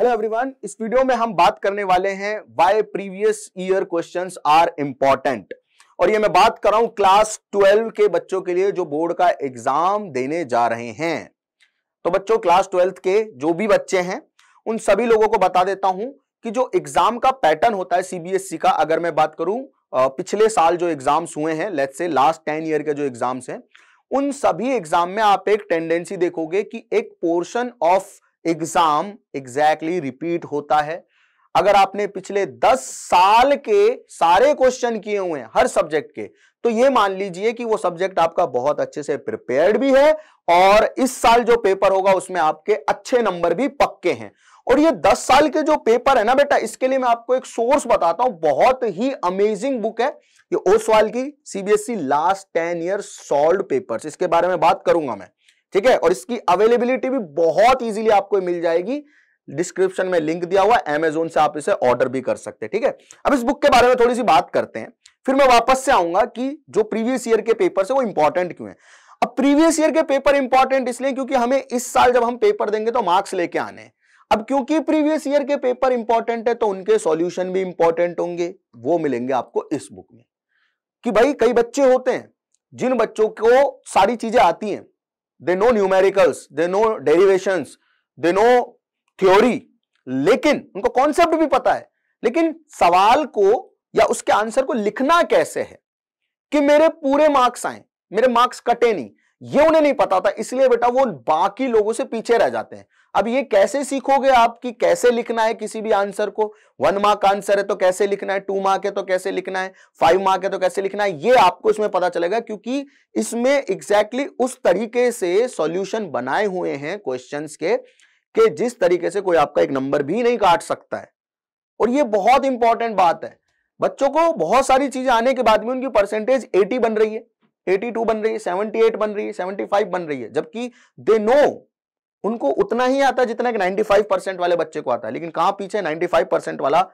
hello everyone इस video में हम बात करने वाले हैं why previous year questions are important और ये मैं बात कर रहा हूं क्लास 12 के बच्चों के लिए जो बोर्ड का एग्जाम देने जा रहे हैं तो बच्चों क्लास 12 के जो भी बच्चे हैं उन सभी लोगों को बता देता हूं कि जो एग्जाम का पैटर्न होता है सीबीएसई e का अगर मैं बात करूं पिछले साल जो एग्जाम्स हुए हैं लेट से लास्ट टेन ईयर के जो एग्जाम्स हैं उन सभी एग्जाम में आप एक टेंडेंसी देखोगे कि एक portion of exam exactly repeat होता है अगर आपने पिछले दस साल के सारे क्वेश्चन किए हुए हैं हर सब्जेक्ट के तो ये मान लीजिए कि वो सब्जेक्ट आपका बहुत अच्छे से प्रिपेयर्ड भी है और इस साल जो पेपर होगा उसमें आपके अच्छे नंबर भी पक्के हैं और ये दस साल के जो पेपर है ना बेटा इसके लिए मैं आपको एक सोर्स बताता हूं बहुत ही अमेजिंग बुक है ये ओसवाल की CBSE last ten year solved paper इसके बारे में बात करूंगा मैं ठीक है और इसकी अवेलेबिलिटी भी बहुत इजीली आपको मिल जाएगी डिस्क्रिप्शन में लिंक दिया हुआ एमेजोन से आप इसे ऑर्डर भी कर सकते हैं ठीक है अब इस बुक के बारे में थोड़ी सी बात करते हैं फिर मैं वापस से आऊंगा कि जो प्रीवियस ईयर के पेपर है वो इंपॉर्टेंट क्यों है अब प्रीवियस ईयर के पेपर इंपॉर्टेंट इसलिए क्योंकि हमें इस साल जब हम पेपर देंगे तो मार्क्स लेके आने अब क्योंकि प्रीवियस ईयर के पेपर इंपॉर्टेंट है तो उनके सॉल्यूशन भी इंपॉर्टेंट होंगे वो मिलेंगे आपको इस बुक में कि भाई कई बच्चे होते हैं जिन बच्चों को सारी चीजें आती हैं they know numericals they know derivation they know theory लेकिन उनको कॉन्सेप्ट भी पता है लेकिन सवाल को या उसके आंसर को लिखना कैसे है कि मेरे पूरे मार्क्स आए मेरे मार्क्स कटे नहीं ये उन्हें नहीं पता था इसलिए बेटा वो बाकी लोगों से पीछे रह जाते हैं अब ये कैसे सीखोगे आप कि कैसे लिखना है किसी भी आंसर को वन मार्क आंसर है तो कैसे लिखना है टू मार्क है तो कैसे लिखना है फाइव मार्क है तो कैसे लिखना है ये आपको इसमें पता चलेगा क्योंकि इसमें एग्जैक्टली exactly उस तरीके से सॉल्यूशन बनाए हुए हैं क्वेश्चंस के कि जिस तरीके से कोई आपका एक नंबर भी नहीं काट सकता है और ये बहुत इंपॉर्टेंट बात है बच्चों को बहुत सारी चीजें आने के बाद में उनकी परसेंटेज एटी बन रही है 82 बन रही है 78 बन रही है 75 बन रही है जबकि दे नो उनको उतना ही आता जितना कि 95 परसेंट वाले बच्चे को आता है लेकिन कहां पीछे 95 परसेंट वाला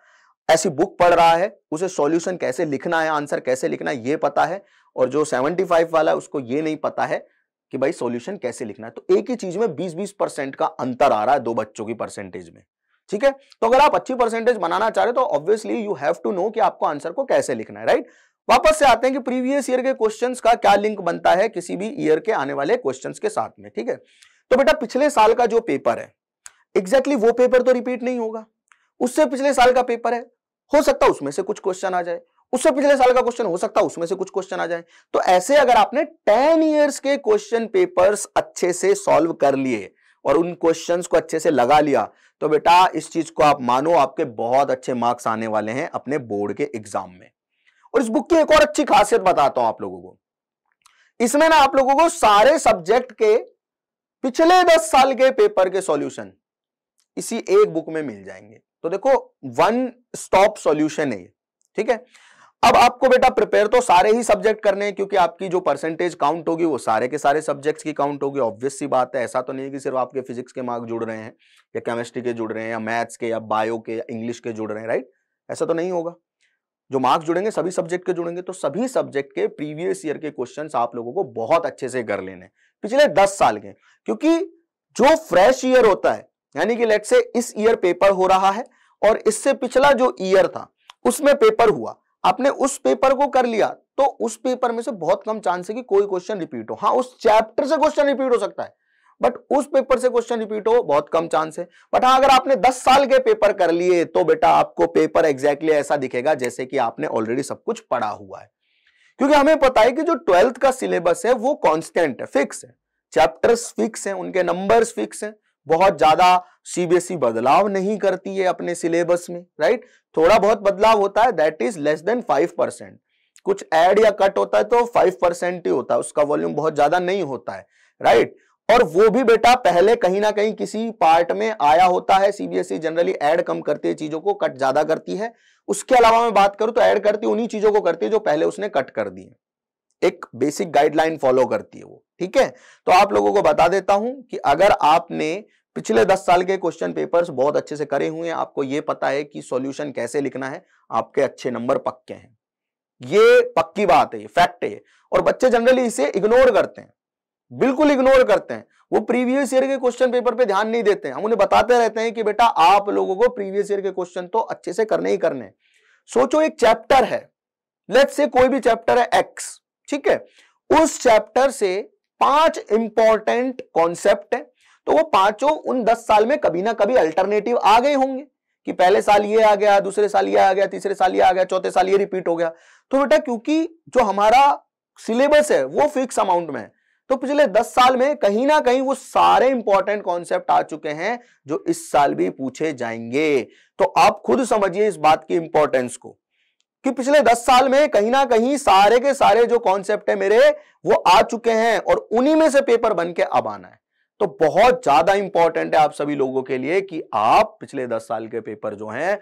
ऐसी बुक पढ़ रहा है उसे सॉल्यूशन कैसे लिखना है आंसर कैसे लिखना है ये पता है और जो 75 वाला उसको ये नहीं पता है कि भाई सॉल्यूशन कैसे लिखना है तो एक ही चीज में 20-20 परसेंट का अंतर आ रहा है दो बच्चों की परसेंटेज में ठीक है तो अगर आप अच्छी परसेंटेज बनाना चाह रहे हो तो obviously you have to know कि आपको आंसर को कैसे लिखना है राइट वापस से आते हैं कि प्रीवियस ईयर के क्वेश्चंस का क्या लिंक बनता है किसी भी ईयर के आने वाले क्वेश्चंस के साथ में ठीक है तो बेटा पिछले साल का जो पेपर है एग्जैक्टली exactly वो पेपर तो रिपीट नहीं होगा उससे पिछले साल का पेपर है हो सकता है उसमें से कुछ क्वेश्चन आ जाए उससे पिछले साल का क्वेश्चन हो सकता है उसमें से कुछ क्वेश्चन आ जाए तो ऐसे अगर आपने टेन ईयर्स के क्वेश्चन पेपर अच्छे से सॉल्व कर लिए और उन क्वेश्चन को अच्छे से लगा लिया तो बेटा इस चीज को आप मानो आपके बहुत अच्छे मार्क्स आने वाले हैं अपने बोर्ड के एग्जाम में और इस बुक की एक और अच्छी खासियत बताता हूं आप लोगों को इसमें ना आप लोगों को सारे सब्जेक्ट के पिछले दस साल के पेपर के सॉल्यूशन इसी एक बुक में मिल जाएंगे तो देखो वन स्टॉप सॉल्यूशन है ये ठीक है अब आपको बेटा प्रिपेयर तो सारे ही सब्जेक्ट करने हैं क्योंकि आपकी जो परसेंटेज काउंट होगी वो सारे के सारे सब्जेक्ट्स की काउंट होगी ऑब्वियस सी बात है ऐसा तो नहीं है कि सिर्फ आपके फिजिक्स के मार्क जुड़ रहे हैं या केमिस्ट्री के जुड़ रहे हैं या मैथ्स के या बायो के या इंग्लिश के जुड़ रहे हैं राइट ऐसा तो नहीं होगा जो मार्क्स जुड़ेंगे सभी सब्जेक्ट के जुड़ेंगे तो सभी सब्जेक्ट के प्रीवियस ईयर के क्वेश्चन आप लोगों को बहुत अच्छे से कर लेने पिछले दस साल के क्योंकि जो फ्रेश ईयर होता है यानी कि लेट से इस ईयर पेपर हो रहा है और इससे पिछला जो ईयर था उसमें पेपर हुआ आपने उस पेपर को कर लिया तो उस पेपर में से बहुत कम चांस है कि कोई क्वेश्चन रिपीट हो हाँ उस चैप्टर से क्वेश्चन रिपीट हो सकता है बट उस पेपर से क्वेश्चन रिपीट हो बहुत कम चांस है बट हाँ अगर आपने 10 साल के पेपर कर लिए तो बेटा आपको पेपर एग्जैक्टली exactly ऐसा दिखेगा जैसे कि आपने ऑलरेडी सब कुछ पढ़ा हुआ है क्योंकि हमें पता है कि जो ट्वेल्थ का सिलेबस है वो कॉन्स्टेंट है फिक्स है चैप्टर्स फिक्स है उनके नंबर फिक्स है बहुत ज्यादा सीबीएसई e बदलाव नहीं करती है अपने सिलेबस में राइट थोड़ा बहुत बदलाव होता है that is less than five percent कुछ ऐड या कट होता है तो फाइव परसेंट ही होता है उसका वॉल्यूम बहुत ज्यादा नहीं होता है राइट और वो भी बेटा पहले कहीं ना कहीं किसी पार्ट में आया होता है सीबीएसई जनरली ऐड कम करती है चीजों को कट ज्यादा करती है उसके अलावा मैं बात करूं तो ऐड करती उन्हीं चीजों को करती है जो पहले उसने कट कर दी है एक बेसिक गाइडलाइन फॉलो करती है वो ठीक है तो आप लोगों को बता देता हूं कि अगर आपने पिछले दस साल के क्वेश्चन पेपर्स बहुत अच्छे से करे हुए हैं आपको ये पता है कि सॉल्यूशन कैसे लिखना है आपके अच्छे नंबर पक्के हैं ये पक्की बात है ये फैक्ट है और बच्चे जनरली इसे इग्नोर करते हैं बिल्कुल इग्नोर करते हैं वो प्रीवियस ईयर के क्वेश्चन पेपर पे ध्यान नहीं देते हैं हम उन्हें बताते रहते हैं कि बेटा आप लोगों को प्रीवियस ईयर के क्वेश्चन तो अच्छे से करने ही करने सोचो एक चैप्टर है लेट से कोई भी चैप्टर है एक्स ठीक है उस चैप्टर से पांच इंपॉर्टेंट कॉन्सेप्ट है तो वो पांचों उन दस साल में कभी ना कभी अल्टरनेटिव आ गए होंगे कि पहले साल ये आ गया दूसरे साल ये आ गया तीसरे साल ये आ गया चौथे साल ये रिपीट हो गया तो बेटा क्योंकि जो हमारा सिलेबस है वो फिक्स अमाउंट में है तो पिछले दस साल में कहीं ना कहीं वो सारे इंपॉर्टेंट कॉन्सेप्ट आ चुके हैं जो इस साल भी पूछे जाएंगे तो आप खुद समझिए इस बात की इंपॉर्टेंस को कि पिछले दस साल में कहीं ना कहीं सारे के सारे जो कॉन्सेप्ट है मेरे वो आ चुके हैं और उन्हीं में से पेपर बन के अब आना है तो बहुत ज्यादा इंपॉर्टेंट है आप सभी लोगों के लिए कि आप पिछले दस साल के पेपर जो हैं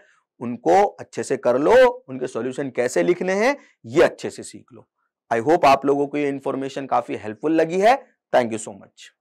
उनको अच्छे से कर लो उनके सॉल्यूशन कैसे लिखने हैं ये अच्छे से सीख लो आई होप आप लोगों को ये इन्फॉर्मेशन काफी हेल्पफुल लगी है थैंक यू सो मच